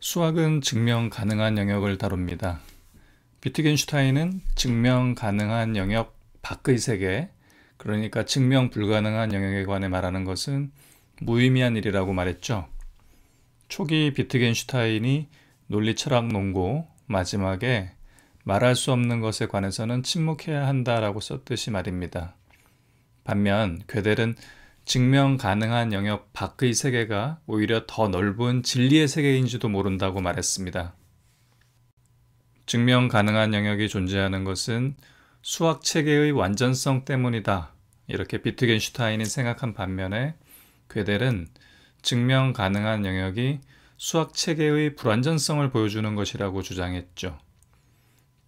수학은 증명 가능한 영역을 다룹니다. 비트겐슈타인은 증명 가능한 영역 밖의 세계, 그러니까 증명 불가능한 영역에 관해 말하는 것은 무의미한 일이라고 말했죠. 초기 비트겐슈타인이 논리철학 논고 마지막에 말할 수 없는 것에 관해서는 침묵해야 한다라고 썼듯이 말입니다. 반면 괴델은 증명 가능한 영역 밖의 세계가 오히려 더 넓은 진리의 세계인지도 모른다고 말했습니다. 증명 가능한 영역이 존재하는 것은 수학 체계의 완전성 때문이다. 이렇게 비트겐슈타인이 생각한 반면에 괴델은 증명 가능한 영역이 수학 체계의 불완전성을 보여주는 것이라고 주장했죠.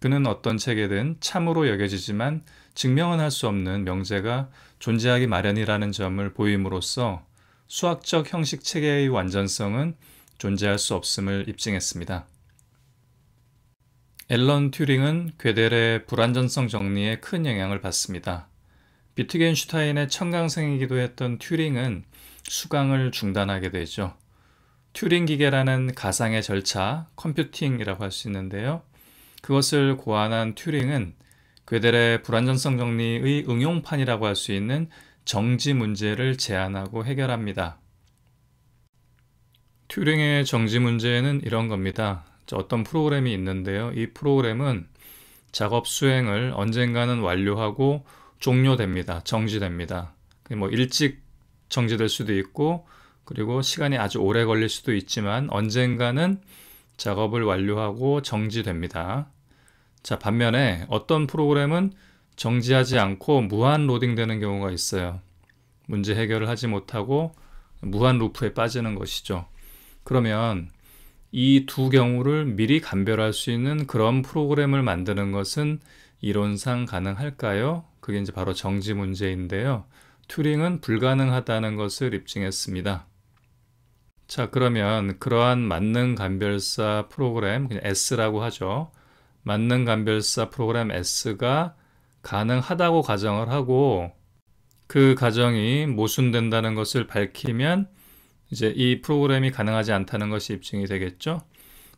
그는 어떤 책에든 참으로 여겨지지만 증명은 할 수 없는 명제가 존재하기 마련이라는 점을 보임으로써 수학적 형식 체계의 완전성은 존재할 수 없음을 입증했습니다. 앨런 튜링은 괴델의 불완전성 정리에 큰 영향을 받습니다. 비트겐슈타인의 청강생이기도 했던 튜링은 수강을 중단하게 되죠. 튜링 기계라는 가상의 절차, 컴퓨팅이라고 할 수 있는데요. 그것을 고안한 튜링은 그들의 불완전성 정리의 응용판이라고 할 수 있는 정지 문제를 제안하고 해결합니다. 튜링의 정지 문제는 이런 겁니다. 어떤 프로그램이 있는데요. 이 프로그램은 작업 수행을 언젠가는 완료하고 종료됩니다. 정지됩니다. 뭐 일찍 정지될 수도 있고 그리고 시간이 아주 오래 걸릴 수도 있지만 언젠가는 작업을 완료하고 정지됩니다. 자, 반면에 어떤 프로그램은 정지하지 않고 무한 로딩되는 경우가 있어요. 문제 해결을 하지 못하고 무한 루프에 빠지는 것이죠. 그러면 이 두 경우를 미리 감별할 수 있는 그런 프로그램을 만드는 것은 이론상 가능할까요? 그게 이제 바로 정지 문제인데요. 튜링은 불가능하다는 것을 입증했습니다. 자, 그러면 그러한 만능 간별사 프로그램, 그냥 S라고 하죠. 만능 간별사 프로그램 S가 가능하다고 가정을 하고 그 가정이 모순된다는 것을 밝히면 이제 이 프로그램이 가능하지 않다는 것이 입증이 되겠죠.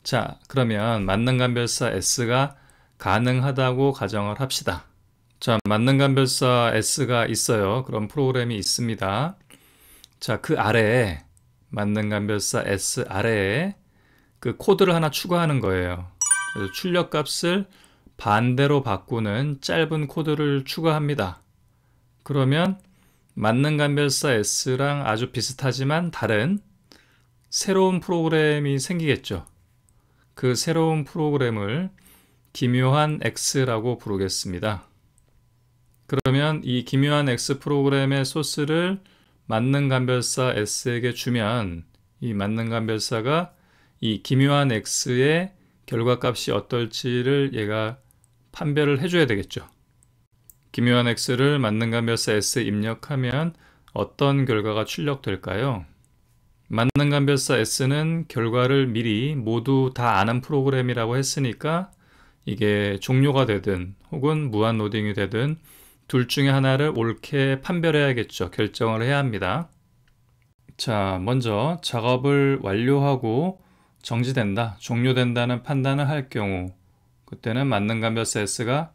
자, 그러면 만능 간별사 S가 가능하다고 가정을 합시다. 자, 만능 간별사 S가 있어요. 그런 프로그램이 있습니다. 자, 그 아래에 만능 감별사 S 아래에 그 코드를 하나 추가하는 거예요. 출력 값을 반대로 바꾸는 짧은 코드를 추가합니다. 그러면 만능 감별사 S랑 아주 비슷하지만 다른 새로운 프로그램이 생기겠죠. 그 새로운 프로그램을 기묘한 X라고 부르겠습니다. 그러면 이 기묘한 X 프로그램의 소스를 만능 감별사 S에게 주면 이 만능 감별사가 이 기묘한 X의 결과값이 어떨지를 얘가 판별을 해줘야 되겠죠. 기묘한 X를 만능 감별사 S에 입력하면 어떤 결과가 출력될까요? 만능 감별사 S는 결과를 미리 모두 다 아는 프로그램이라고 했으니까 이게 종료가 되든 혹은 무한 로딩이 되든 둘 중에 하나를 옳게 판별해야겠죠. 결정을 해야 합니다. 자, 먼저 작업을 완료하고 정지된다, 종료된다는 판단을 할 경우 그때는 만능감별사 S가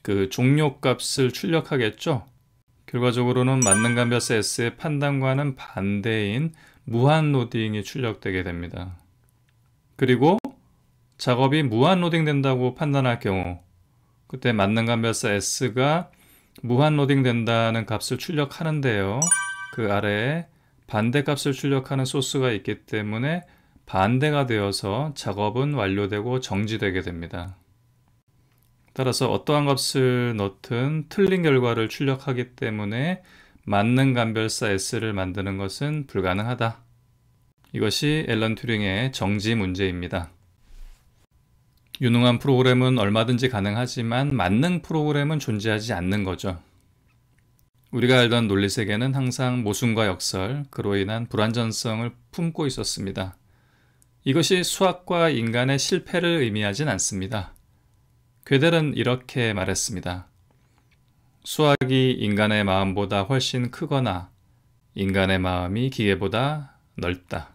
그 종료값을 출력하겠죠. 결과적으로는 만능감별사 S의 판단과는 반대인 무한로딩이 출력되게 됩니다. 그리고 작업이 무한로딩 된다고 판단할 경우 그때 만능감별사 S가 무한 로딩 된다는 값을 출력하는데요. 그 아래에 반대 값을 출력하는 소스가 있기 때문에 반대가 되어서 작업은 완료되고 정지되게 됩니다. 따라서 어떠한 값을 넣든 틀린 결과를 출력하기 때문에 맞는 감별사 S를 만드는 것은 불가능하다. 이것이 앨런 튜링의 정지 문제입니다. 유능한 프로그램은 얼마든지 가능하지만 만능 프로그램은 존재하지 않는 거죠. 우리가 알던 논리 세계는 항상 모순과 역설, 그로 인한 불완전성을 품고 있었습니다. 이것이 수학과 인간의 실패를 의미하진 않습니다. 괴델은 이렇게 말했습니다. 수학이 인간의 마음보다 훨씬 크거나 인간의 마음이 기계보다 넓다.